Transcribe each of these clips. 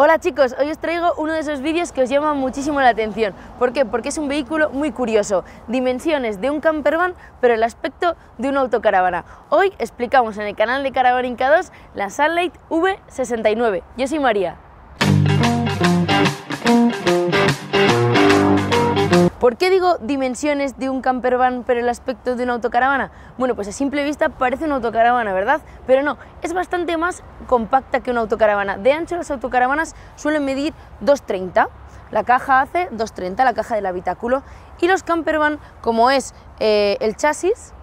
Hola chicos, hoy os traigo uno de esos vídeos que os llama muchísimo la atención. ¿Por qué? Porque es un vehículo muy curioso. Dimensiones de un campervan, pero el aspecto de una autocaravana. Hoy explicamos en el canal de Caravaninca 2 la Sunlight V69. Yo soy María. ¿Por qué digo dimensiones de un camper van pero el aspecto de una autocaravana? Bueno, pues a simple vista parece una autocaravana, ¿verdad? Pero no, es bastante más compacta que una autocaravana. De ancho las autocaravanas suelen medir 230. La caja hace 230, la caja del habitáculo. Y los camper van, como es eh, el chasis,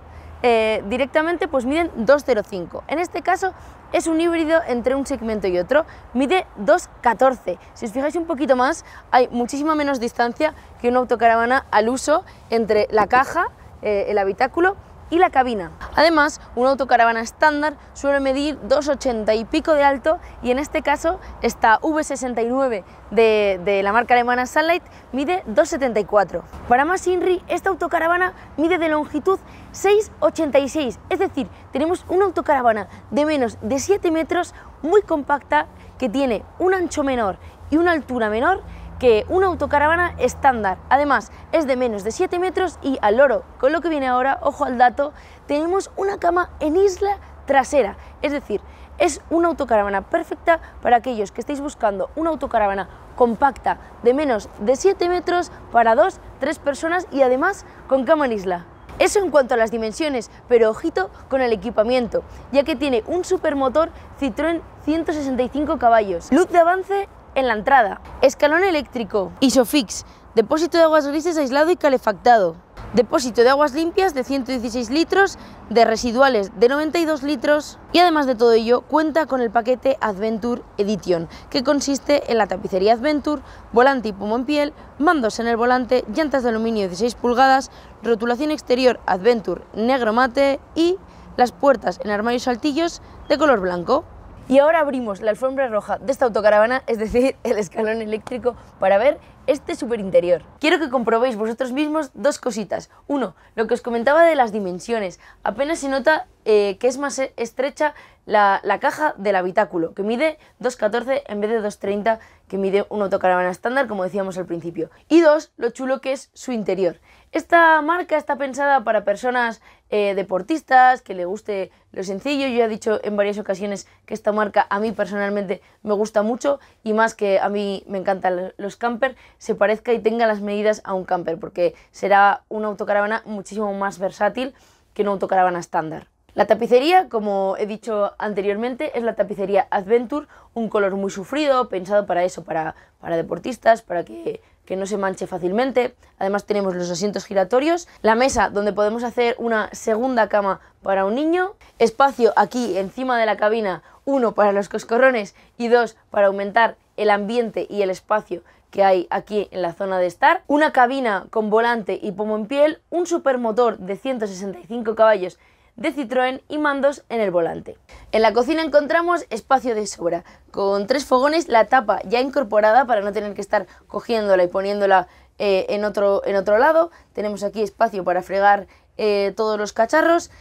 eh, directamente pues miden 205. En este caso es un híbrido entre un segmento y otro, mide 2,14. Si os fijáis un poquito más, hay muchísima menos distancia que una autocaravana al uso entre la caja, eh, el habitáculo y la cabina. Además, una autocaravana estándar suele medir 2,80 y pico de alto y en este caso esta V69 de, la marca alemana Sunlight mide 2,74. Para más INRI, esta autocaravana mide de longitud 6,86, es decir, tenemos una autocaravana de menos de 7 metros muy compacta que tiene un ancho menor y una altura menor que una autocaravana estándar. Además, es de menos de 7 metros y al oro, con lo que viene ahora, ojo al dato, tenemos una cama en isla trasera. Es decir, es una autocaravana perfecta para aquellos que estéis buscando una autocaravana compacta de menos de 7 metros para 2, 3 personas y además con cama en isla. Eso en cuanto a las dimensiones, pero ojito con el equipamiento, ya que tiene un supermotor Citroën 165 caballos, luz de avance en la entrada. Escalón eléctrico, Isofix, depósito de aguas grises aislado y calefactado. Depósito de aguas limpias de 116 litros, de residuales de 92 litros y además de todo ello cuenta con el paquete Adventure Edition que consiste en la tapicería Adventure, volante y pomo en piel, mandos en el volante, llantas de aluminio de 16 pulgadas, rotulación exterior Adventure negro mate y las puertas en armarios saltillos de color blanco. Y ahora abrimos la alfombra roja de esta autocaravana, es decir, el escalón eléctrico, para ver este superinterior. Quiero que comprobéis vosotros mismos dos cositas. Uno, lo que os comentaba de las dimensiones. Apenas se nota eh, que es más e-, estrecha la, caja del habitáculo, que mide 2,14 en vez de 2,30 que mide un autocaravana estándar, como decíamos al principio. Y dos, lo chulo que es su interior. Esta marca está pensada para personas eh, deportistas, que le guste lo sencillo. Yo he dicho en varias ocasiones que esta marca a mí personalmente me gusta mucho y más que a mí me encantan los camper, se parezca y tenga las medidas a un camper, porque será una autocaravana muchísimo más versátil que una autocaravana estándar. La tapicería, como he dicho anteriormente, es la tapicería Adventure, un color muy sufrido, pensado para eso, para, para deportistas, para que, que, no se manche fácilmente. Además tenemos los asientos giratorios, la mesa donde podemos hacer una segunda cama para un niño, espacio aquí encima de la cabina, uno para los coscorrones y dos para aumentar el ambiente y el espacio que hay aquí en la zona de estar, una cabina con volante y pomo en piel, un supermotor de 165 caballos de Citroën y mandos en el volante. En la cocina encontramos espacio de sobra, con tres fogones, la tapa ya incorporada para no tener que estar cogiéndola y poniéndola eh, en, otro, en otro lado. Tenemos aquí espacio para fregar eh, todos los cacharros.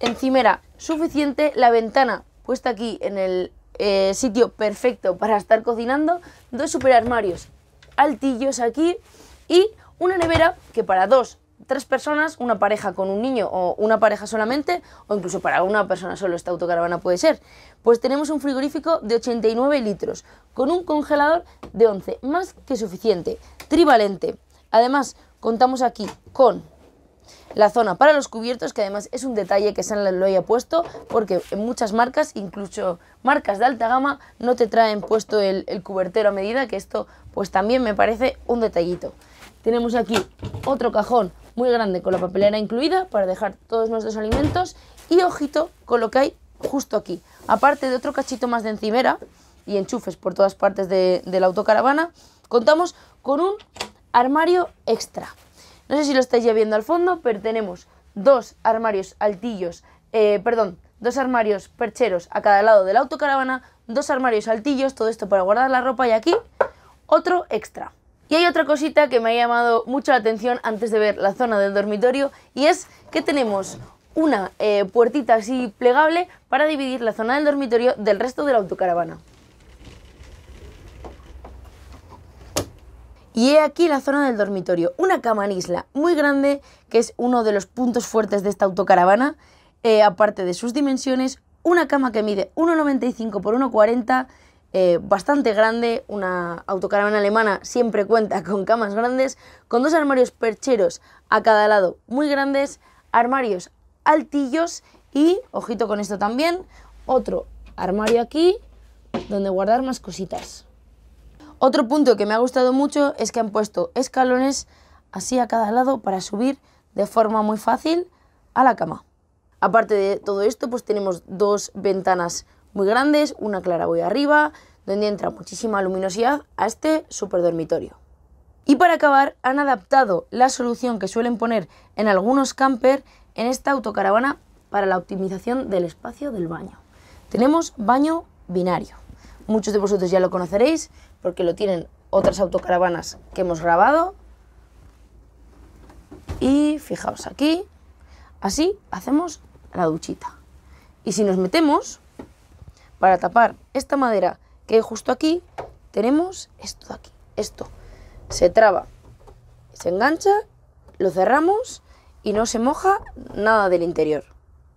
Encimera suficiente, la ventana puesta aquí en el eh, sitio perfecto para estar cocinando. Dos superarmarios altillos aquí y una nevera que para dos tres personas, una pareja con un niño o una pareja solamente, o incluso para una persona solo esta autocaravana puede ser, pues tenemos un frigorífico de 89 litros con un congelador de 11, más que suficiente, trivalente. Además, contamos aquí con la zona para los cubiertos, que además es un detalle que San lo haya puesto, porque en muchas marcas, incluso marcas de alta gama, no te traen puesto el, el cubertero a medida, que esto pues también me parece un detallito. Tenemos aquí otro cajón muy grande con la papelera incluida para dejar todos nuestros alimentos y ojito con lo que hay justo aquí. Aparte de otro cachito más de encimera y enchufes por todas partes de, la autocaravana, contamos con un armario extra. No sé si lo estáis ya viendo al fondo, pero tenemos dos armarios altillos, eh, perdón, dos armarios percheros a cada lado de la autocaravana, dos armarios altillos, todo esto para guardar la ropa y aquí otro extra. Y hay otra cosita que me ha llamado mucho la atención antes de ver la zona del dormitorio y es que tenemos una eh, puertita así plegable para dividir la zona del dormitorio del resto de la autocaravana. Y he aquí la zona del dormitorio, una cama en isla muy grande, que es uno de los puntos fuertes de esta autocaravana, eh, aparte de sus dimensiones, una cama que mide 1,95 por 1,40 eh, bastante grande, una autocaravana alemana siempre cuenta con camas grandes, con dos armarios percheros a cada lado muy grandes, armarios altillos y, ojito con esto también, otro armario aquí donde guardar más cositas. Otro punto que me ha gustado mucho es que han puesto escalones así a cada lado para subir de forma muy fácil a la cama. Aparte de todo esto, pues tenemos dos ventanas muy grandes, una clara voy arriba, donde entra muchísima luminosidad a este super dormitorio. Y para acabar, han adaptado la solución que suelen poner en algunos camper en esta autocaravana para la optimización del espacio del baño. Tenemos baño binario. Muchos de vosotros ya lo conoceréis porque lo tienen otras autocaravanas que hemos grabado. Y fijaos aquí, así hacemos la duchita. Y si nos metemos, para tapar esta madera que justo aquí tenemos esto de aquí, esto. Se traba, se engancha, lo cerramos y no se moja nada del interior.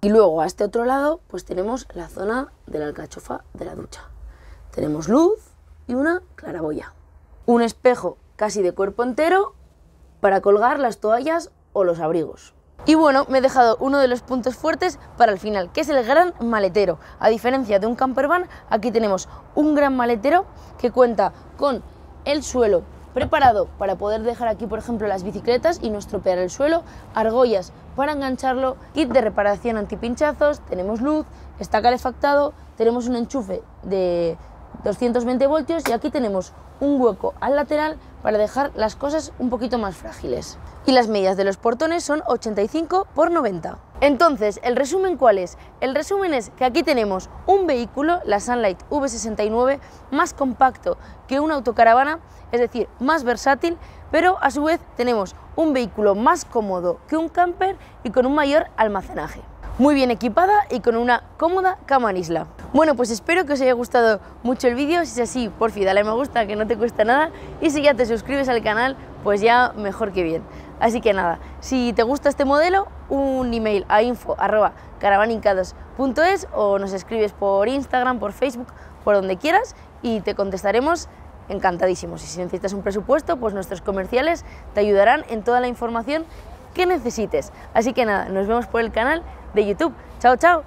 Y luego a este otro lado pues tenemos la zona de la alcachofa de la ducha. Tenemos luz y una claraboya. Un espejo casi de cuerpo entero para colgar las toallas o los abrigos. Y bueno, me he dejado uno de los puntos fuertes para el final, que es el gran maletero. A diferencia de un campervan, aquí tenemos un gran maletero que cuenta con el suelo preparado para poder dejar aquí, por ejemplo, las bicicletas y no estropear el suelo, argollas para engancharlo, kit de reparación antipinchazos, tenemos luz, está calefactado, tenemos un enchufe de 220 voltios y aquí tenemos un hueco al lateral para dejar las cosas un poquito más frágiles. Y las medidas de los portones son 85 por 90. Entonces, ¿el resumen cuál es? El resumen es que aquí tenemos un vehículo, la Sunlight V69, más compacto que una autocaravana, es decir, más versátil, pero a su vez tenemos un vehículo más cómodo que un camper y con un mayor almacenaje muy bien equipada y con una cómoda cama en isla. Bueno, pues espero que os haya gustado mucho el vídeo, si es así, por fin dale me gusta que no te cuesta nada y si ya te suscribes al canal, pues ya mejor que bien. Así que nada, si te gusta este modelo, un email a info.caravanincados.es o nos escribes por Instagram, por Facebook, por donde quieras y te contestaremos encantadísimos. Y si necesitas un presupuesto, pues nuestros comerciales te ayudarán en toda la información que necesites. Así que nada, nos vemos por el canal de YouTube. Chao, chao.